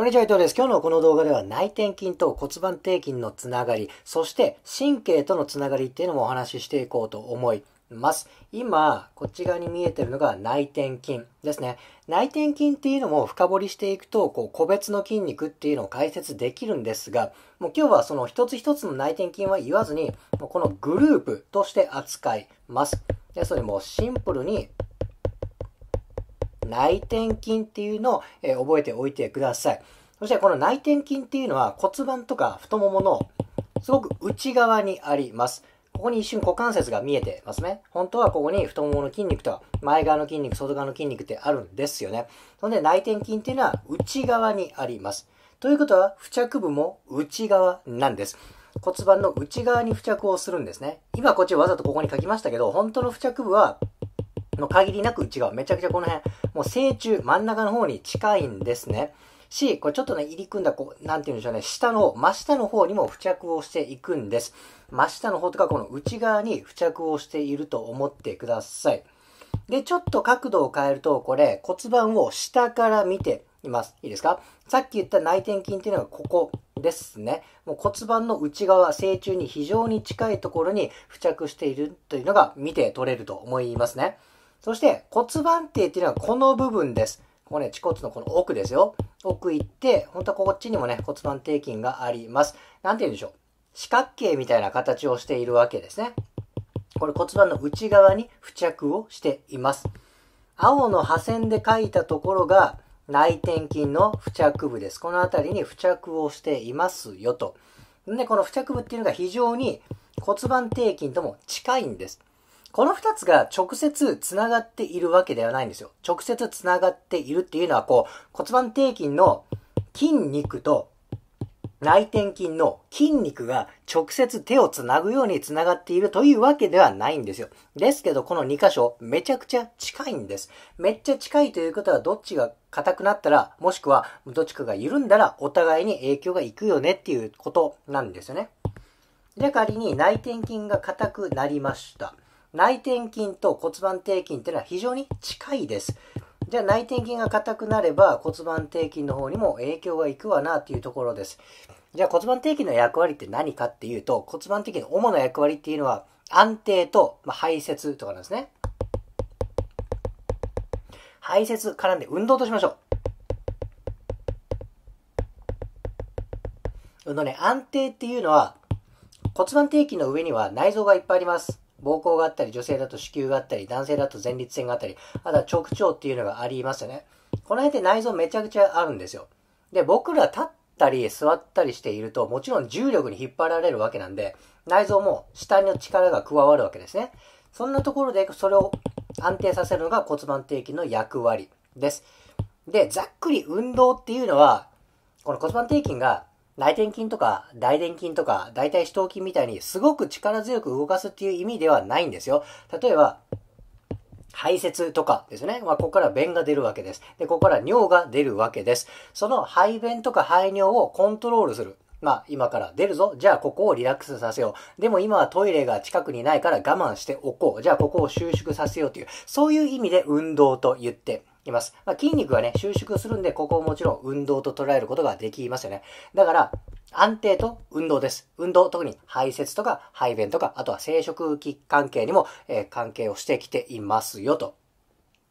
こんにちは、伊藤です。今日のこの動画では内転筋と骨盤底筋のつながり、そして神経とのつながりっていうのもお話ししていこうと思います。今、こっち側に見えてるのが内転筋ですね。内転筋っていうのも深掘りしていくと、こう、個別の筋肉っていうのを解説できるんですが、もう今日はその一つ一つの内転筋は言わずに、このグループとして扱います。でそれもシンプルに内転筋っていうのを、え覚えておいてください。そしてこの内転筋っていうのは骨盤とか太もものすごく内側にあります。ここに一瞬股関節が見えてますね。本当はここに太ももの筋肉とか前側の筋肉、外側の筋肉ってあるんですよね。そんで内転筋っていうのは内側にあります。ということは付着部も内側なんです。骨盤の内側に付着をするんですね。今こっちわざとここに書きましたけど、本当の付着部はの限りなく内側、めちゃくちゃこの辺、もう正中、真ん中の方に近いんですね。し、これちょっとね、入り組んだ、こう、なんて言うんでしょうね、下の真下の方にも付着をしていくんです。真下の方とか、この内側に付着をしていると思ってください。で、ちょっと角度を変えると、これ骨盤を下から見ています。いいですかさっき言った内転筋っていうのがここですね。もう骨盤の内側、正中に非常に近いところに付着しているというのが見て取れると思いますね。そして骨盤底っていうのはこの部分です。ここね、恥骨のこの奥ですよ。奥行って、本当はこっちにもね、骨盤底筋があります。なんて言うんでしょう。四角形みたいな形をしているわけですね。これ骨盤の内側に付着をしています。青の破線で書いたところが内転筋の付着部です。このあたりに付着をしていますよと。で、この付着部っていうのが非常に骨盤底筋とも近いんです。この2つが直接繋がっているわけではないんですよ。直接繋がっているっていうのは、こう、骨盤底筋の筋肉と内転筋の筋肉が直接手をつなぐようにつながっているというわけではないんですよ。ですけど、この2箇所、めちゃくちゃ近いんです。めっちゃ近いということは、どっちが硬くなったら、もしくは、どっちかが緩んだら、お互いに影響がいくよねっていうことなんですよね。で、仮に内転筋が硬くなりました。内転筋と骨盤底筋っていうのは非常に近いです。じゃあ内転筋が硬くなれば骨盤底筋の方にも影響がいくわなというところです。じゃあ骨盤底筋の役割って何かっていうと骨盤底筋の主な役割っていうのは安定と、まあ、排泄とかなんですね。排泄絡んで運動としましょう。運動ね、安定っていうのは骨盤底筋の上には内臓がいっぱいあります。膀胱があったり、女性だと子宮があったり、男性だと前立腺があったり、あとは直腸っていうのがありますよね。この辺で内臓めちゃくちゃあるんですよ。で、僕ら立ったり座ったりしていると、もちろん重力に引っ張られるわけなんで、内臓も下の力が加わるわけですね。そんなところでそれを安定させるのが骨盤底筋の役割です。で、ざっくり運動っていうのは、この骨盤底筋が内転筋とか大臀筋とか大体四頭筋みたいにすごく力強く動かすっていう意味ではないんですよ。例えば、排泄とかですね。まあ、ここから便が出るわけです。で、ここから尿が出るわけです。その排便とか排尿をコントロールする。まあ、今から出るぞ。じゃあ、ここをリラックスさせよう。でも今はトイレが近くにないから我慢しておこう。じゃあ、ここを収縮させようという、そういう意味で運動と言っています。まあ、筋肉はね、収縮するんで、ここをもちろん運動と捉えることができますよね。だから、安定と運動です。運動、特に排泄とか排便とか、あとは生殖器関係にも、えー、関係をしてきていますよと。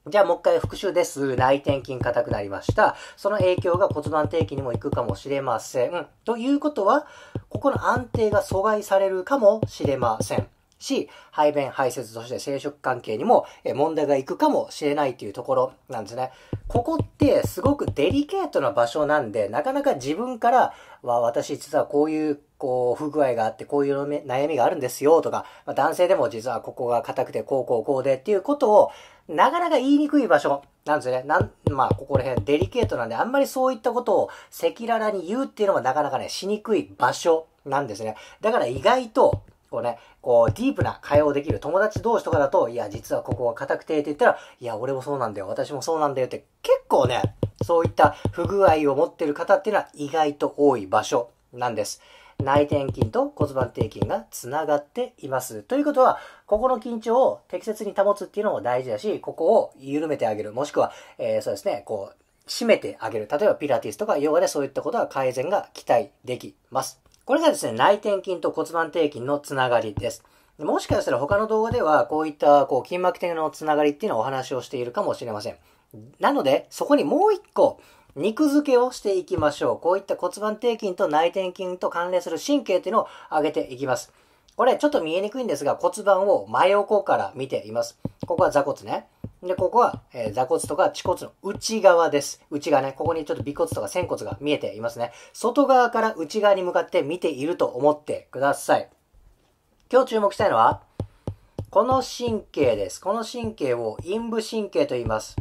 じゃあもう一回復習です。内転筋硬くなりました。その影響が骨盤底筋にも行くかもしれません。ということは、ここの安定が阻害されるかもしれません。し、排便排泄として生殖関係にも問題がいくかもしれないというところなんですね。ここってすごくデリケートな場所なんで、なかなか自分からは私実はこういうこう、不具合があって、こういう悩みがあるんですよとか、ま男性でも実はここが硬くて、こうこうこうでっていうことを、なかなか言いにくい場所なんですよね。なん、まあ、ここら辺デリケートなんで、あんまりそういったことを赤裸々に言うっていうのもなかなかね、しにくい場所なんですね。だから意外と、こうね、こう、ディープな会話をできる友達同士とかだと、いや、実はここが硬くて、って言ったら、いや、俺もそうなんだよ、私もそうなんだよって、結構ね、そういった不具合を持ってる方っていうのは意外と多い場所なんです。内転筋と骨盤底筋がつながっています。ということは、ここの緊張を適切に保つっていうのも大事だし、ここを緩めてあげる。もしくは、えー、そうですね、こう、締めてあげる。例えばピラティスとかヨガでそういったことは改善が期待できます。これがですね、内転筋と骨盤底筋のつながりです。もしかしたら他の動画ではこういったこう筋膜的のつながりっていうのをお話をしているかもしれません。なので、そこにもう一個、肉付けをしていきましょう。こういった骨盤底筋と内転筋と関連する神経っていうのを上げていきます。これちょっと見えにくいんですが骨盤を真横から見ています。ここは座骨ね。で、ここは、えー、座骨とか恥骨の内側です。内側ね、ここにちょっと尾骨とか仙骨が見えていますね。外側から内側に向かって見ていると思ってください。今日注目したいのは、この神経です。この神経を陰部神経と言います。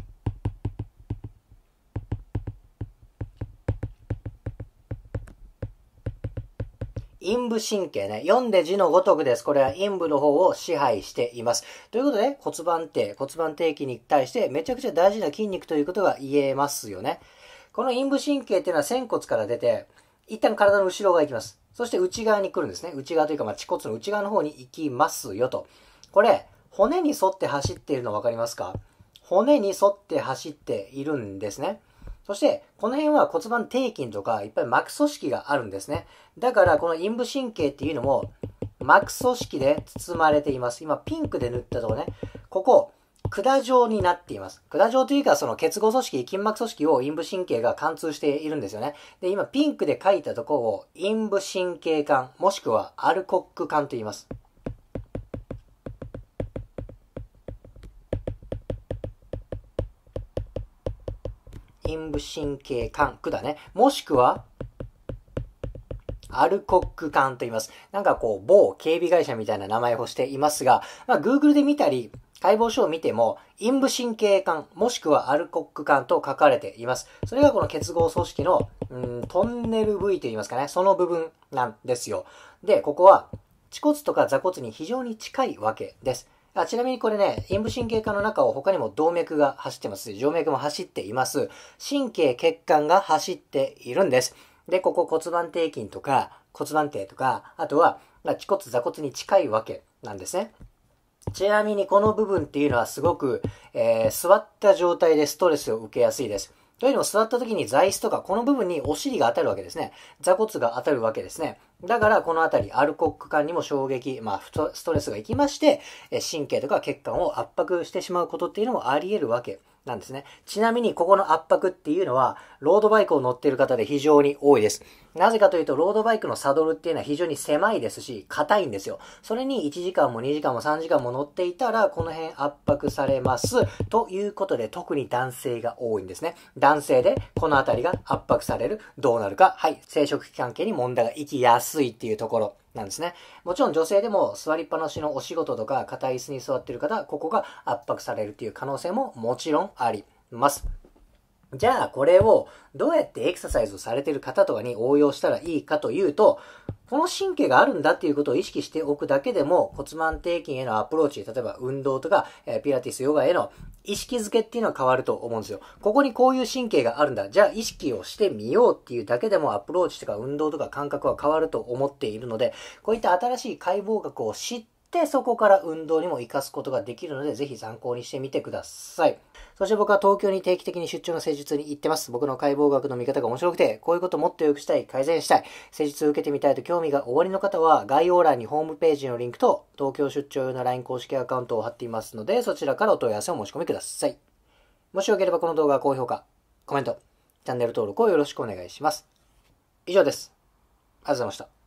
陰部神経ね。読んで字のごとくです。これは陰部の方を支配しています。ということで、骨盤底、骨盤底筋に対してめちゃくちゃ大事な筋肉ということが言えますよね。この陰部神経っていうのは仙骨から出て、一旦体の後ろ側行きます。そして内側に来るんですね。内側というか、まあ、恥骨の内側の方に行きますよと。これ、骨に沿って走っているの分かりますか骨に沿って走っているんですね。そして、この辺は骨盤底筋とかいっぱい膜組織があるんですね。だから、この陰部神経っていうのも、膜組織で包まれています。今、ピンクで塗ったとこね。ここ、管状になっています。管状というか、その結合組織、筋膜組織を陰部神経が貫通しているんですよね。で、今、ピンクで書いたところを陰部神経管、もしくはアルコック管と言います。陰部神経管区だね。もしくは、アルコック管と言います。なんかこう、某警備会社みたいな名前をしていますが、まあ、Google で見たり、解剖書を見ても、陰部神経管、もしくはアルコック管と書かれています。それがこの結合組織の、うん、トンネル部位と言いますかね、その部分なんですよ。で、ここは、恥骨とか座骨に非常に近いわけです。あちなみにこれね、陰部神経科の中を他にも動脈が走ってます。静脈も走っています。神経血管が走っているんです。で、ここ骨盤底筋とか骨盤底とか、あとは、まあ、恥骨座骨に近いわけなんですね。ちなみにこの部分っていうのはすごく、えー、座った状態でストレスを受けやすいです。というのも座った時に座椅子とかこの部分にお尻が当たるわけですね。座骨が当たるわけですね。だからこの辺り、アルコック管にも衝撃、まあ、ストレスが行きまして、神経とか血管を圧迫してしまうことっていうのもあり得るわけなんですね。ちなみに、ここの圧迫っていうのは、ロードバイクを乗っている方で非常に多いです。なぜかというと、ロードバイクのサドルっていうのは非常に狭いですし、硬いんですよ。それに1時間も2時間も3時間も乗っていたら、この辺圧迫されます。ということで、特に男性が多いんですね。男性で、この辺りが圧迫される。どうなるか。はい。生殖器関係に問題が行きやすいっていうところ。なんですね。もちろん女性でも座りっぱなしのお仕事とか硬い椅子に座ってる方、ここが圧迫されるという可能性ももちろんあります。じゃあこれをどうやってエクササイズをされてる方とかに応用したらいいかというと、この神経があるんだっていうことを意識しておくだけでも骨盤底筋へのアプローチ、例えば運動とか、えピラティス、ヨガへの意識づけっていうのは変わると思うんですよ。ここにこういう神経があるんだ。じゃあ意識をしてみようっていうだけでもアプローチとか運動とか感覚は変わると思っているので、こういった新しい解剖学を知ってて、そこから運動にも活かすことができるので、ぜひ参考にしてみてください。そして僕は東京に定期的に出張の施術に行ってます。僕の解剖学の見方が面白くて、こういうこともっと良くしたい、改善したい、施術を受けてみたいと興味がおありの方は、概要欄にホームページのリンクと、東京出張用の LINE 公式アカウントを貼っていますので、そちらからお問い合わせを申し込みください。もしよければこの動画は高評価、コメント、チャンネル登録をよろしくお願いします。以上です。ありがとうございました。